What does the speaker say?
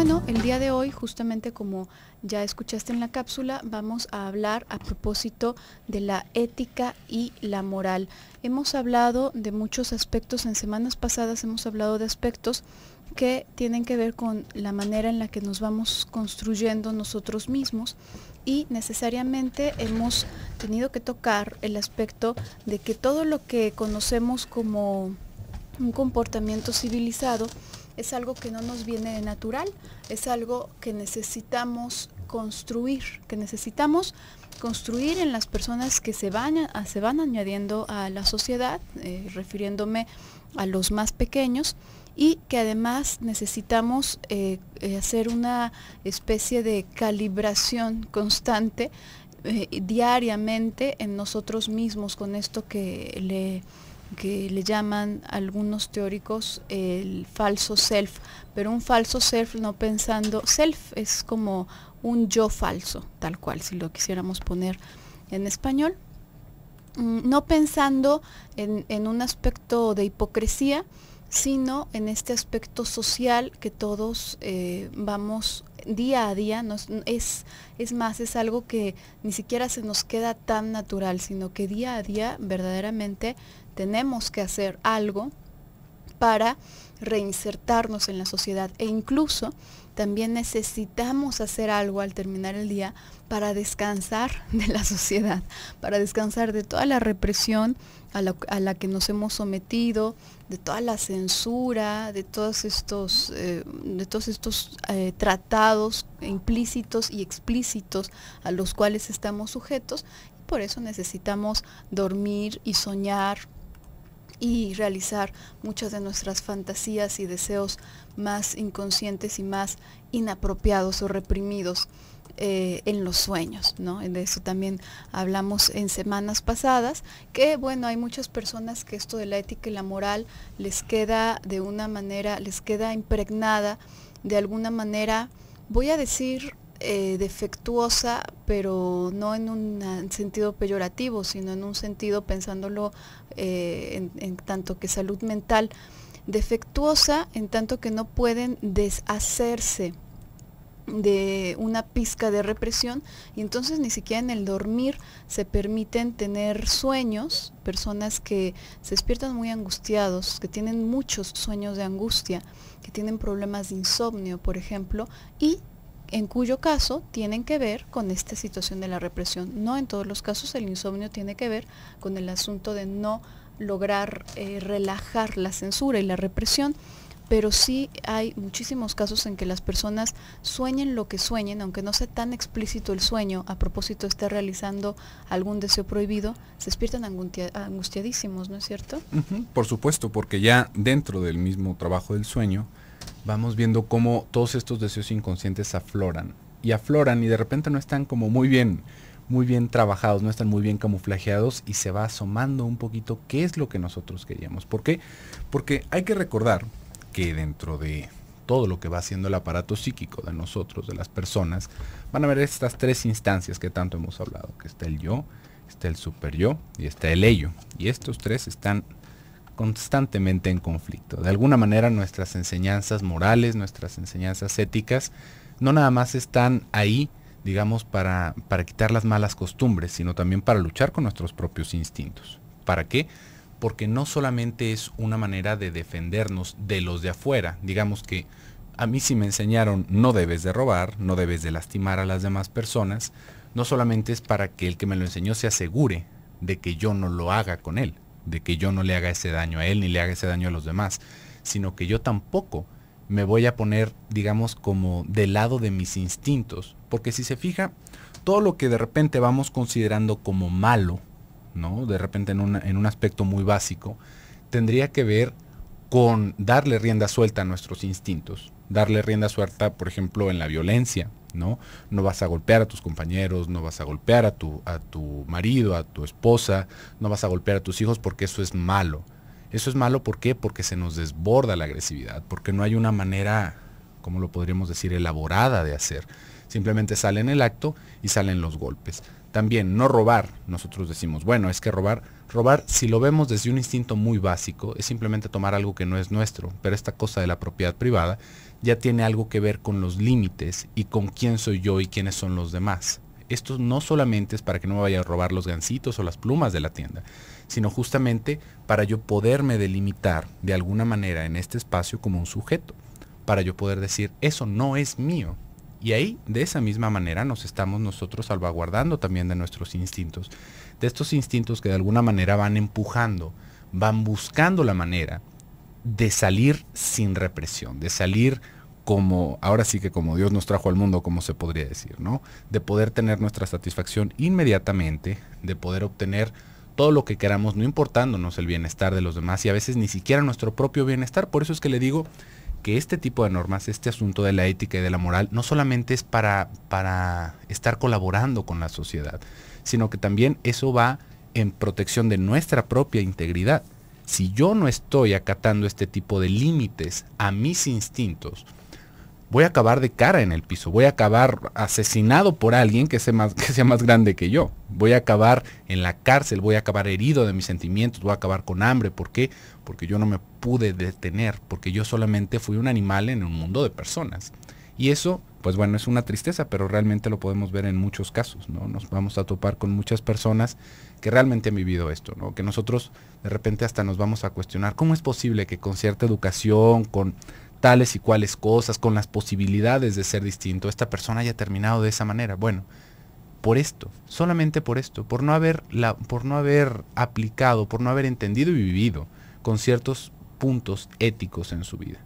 bueno, el día de hoy, justamente como ya escuchaste en la cápsula, vamos a hablar a propósito de la ética y la moral. Hemos hablado de muchos aspectos, en semanas pasadas hemos hablado de aspectos que tienen que ver con la manera en la que nos vamos construyendo nosotros mismos y necesariamente hemos tenido que tocar el aspecto de que todo lo que conocemos como un comportamiento civilizado, es algo que no nos viene de natural, es algo que necesitamos construir, que necesitamos construir en las personas que se van, se van añadiendo a la sociedad, eh, refiriéndome a los más pequeños, y que además necesitamos eh, hacer una especie de calibración constante eh, diariamente en nosotros mismos con esto que le que le llaman algunos teóricos el falso self, pero un falso self no pensando, self es como un yo falso, tal cual, si lo quisiéramos poner en español, mm, no pensando en, un aspecto de hipocresía, sino en este aspecto social que todos eh, vamos vamos día a día es, es más, es algo que ni siquiera se nos queda tan natural, sino que día a día verdaderamente tenemos que hacer algo para reinsertarnos en la sociedad e incluso también necesitamos hacer algo al terminar el día para descansar de la sociedad, para descansar de toda la represión a la, que nos hemos sometido, de toda la censura, de todos estos, eh, de todos estos eh, tratados implícitos y explícitos a los cuales estamos sujetos. Por eso necesitamos dormir y soñar, y realizar muchas de nuestras fantasías y deseos más inconscientes y más inapropiados o reprimidos eh, en los sueños, ¿no? De eso también hablamos en semanas pasadas, que bueno, hay muchas personas que esto de la ética y la moral les queda de una manera, les queda impregnada de alguna manera, voy a decir eh, defectuosa, pero no en un sentido peyorativo, sino en un sentido pensándolo eh, en, en tanto que salud mental, defectuosa en tanto que no pueden deshacerse de una pizca de represión y entonces ni siquiera en el dormir se permiten tener sueños, personas que se despiertan muy angustiados, que tienen muchos sueños de angustia, que tienen problemas de insomnio, por ejemplo, y en cuyo caso tienen que ver con esta situación de la represión. No en todos los casos el insomnio tiene que ver con el asunto de no lograr eh, relajar la censura y la represión, pero sí hay muchísimos casos en que las personas sueñen lo que sueñen, aunque no sea tan explícito el sueño, a propósito estar realizando algún deseo prohibido, se despiertan angustiadísimos, ¿no es cierto? por supuesto, porque ya dentro del mismo trabajo del sueño, vamos viendo cómo todos estos deseos inconscientes afloran. Y afloran y de repente no están como muy bien, muy bien trabajados, no están muy bien camuflajeados y se va asomando un poquito qué es lo que nosotros queríamos. ¿Por qué? Porque hay que recordar que dentro de todo lo que va haciendo el aparato psíquico de nosotros, de las personas, van a ver estas tres instancias que tanto hemos hablado, que está el yo, está el super yo y está el ello. Y estos tres están constantemente en conflicto. De alguna manera nuestras enseñanzas morales, nuestras enseñanzas éticas, no nada más están ahí, digamos, para, para quitar las malas costumbres, sino también para luchar con nuestros propios instintos. ¿Para qué? Porque no solamente es una manera de defendernos de los de afuera, digamos que a mí si me enseñaron no debes de robar, no debes de lastimar a las demás personas, no solamente es para que el que me lo enseñó se asegure de que yo no lo haga con él, de que yo no le haga ese daño a él ni le haga ese daño a los demás, sino que yo tampoco me voy a poner, digamos, como del lado de mis instintos. Porque si se fija, todo lo que de repente vamos considerando como malo, ¿no? De repente en un aspecto muy básico, tendría que ver con darle rienda suelta a nuestros instintos. Darle rienda suelta, por ejemplo, en la violencia, ¿no? No vas a golpear a tus compañeros, no vas a golpear a tu, a tu marido, a tu esposa, no vas a golpear a tus hijos porque eso es malo. Eso es malo, ¿por Porque se nos desborda la agresividad, porque no hay una manera, como lo podríamos decir, elaborada de hacer. Simplemente sale en el acto y salen los golpes. También no robar, nosotros decimos, bueno, es que robar, robar si lo vemos desde un instinto muy básico, es simplemente tomar algo que no es nuestro, pero esta cosa de la propiedad privada ya tiene algo que ver con los límites y con quién soy yo y quiénes son los demás. Esto no solamente es para que no me vaya a robar los gancitos o las plumas de la tienda, sino justamente para yo poderme delimitar de alguna manera en este espacio como un sujeto, para yo poder decir, eso no es mío, y ahí, de esa misma manera, nos estamos nosotros salvaguardando también de nuestros instintos, de estos instintos que de alguna manera van empujando, van buscando la manera de salir sin represión, de salir como, ahora sí que como Dios nos trajo al mundo, como se podría decir, ¿no? De poder tener nuestra satisfacción inmediatamente, de poder obtener todo lo que queramos, no importándonos el bienestar de los demás y a veces ni siquiera nuestro propio bienestar. Por eso es que le digo que este tipo de normas, este asunto de la ética y de la moral, no solamente es para, para estar colaborando con la sociedad, sino que también eso va en protección de nuestra propia integridad. Si yo no estoy acatando este tipo de límites a mis instintos, voy a acabar de cara en el piso, voy a acabar asesinado por alguien que sea, más, que sea más grande que yo, voy a acabar en la cárcel, voy a acabar herido de mis sentimientos, voy a acabar con hambre, ¿por qué? Porque yo no me pude detener, porque yo solamente fui un animal en un mundo de personas. Y eso, pues bueno, es una tristeza, pero realmente lo podemos ver en muchos casos, ¿no? Nos vamos a topar con muchas personas que realmente han vivido esto, ¿no? Que nosotros de repente hasta nos vamos a cuestionar, ¿cómo es posible que con cierta educación, con tales y cuales cosas, con las posibilidades de ser distinto, esta persona haya terminado de esa manera. Bueno, por esto, solamente por esto, por no haber, la, por no haber aplicado, por no haber entendido y vivido con ciertos puntos éticos en su vida.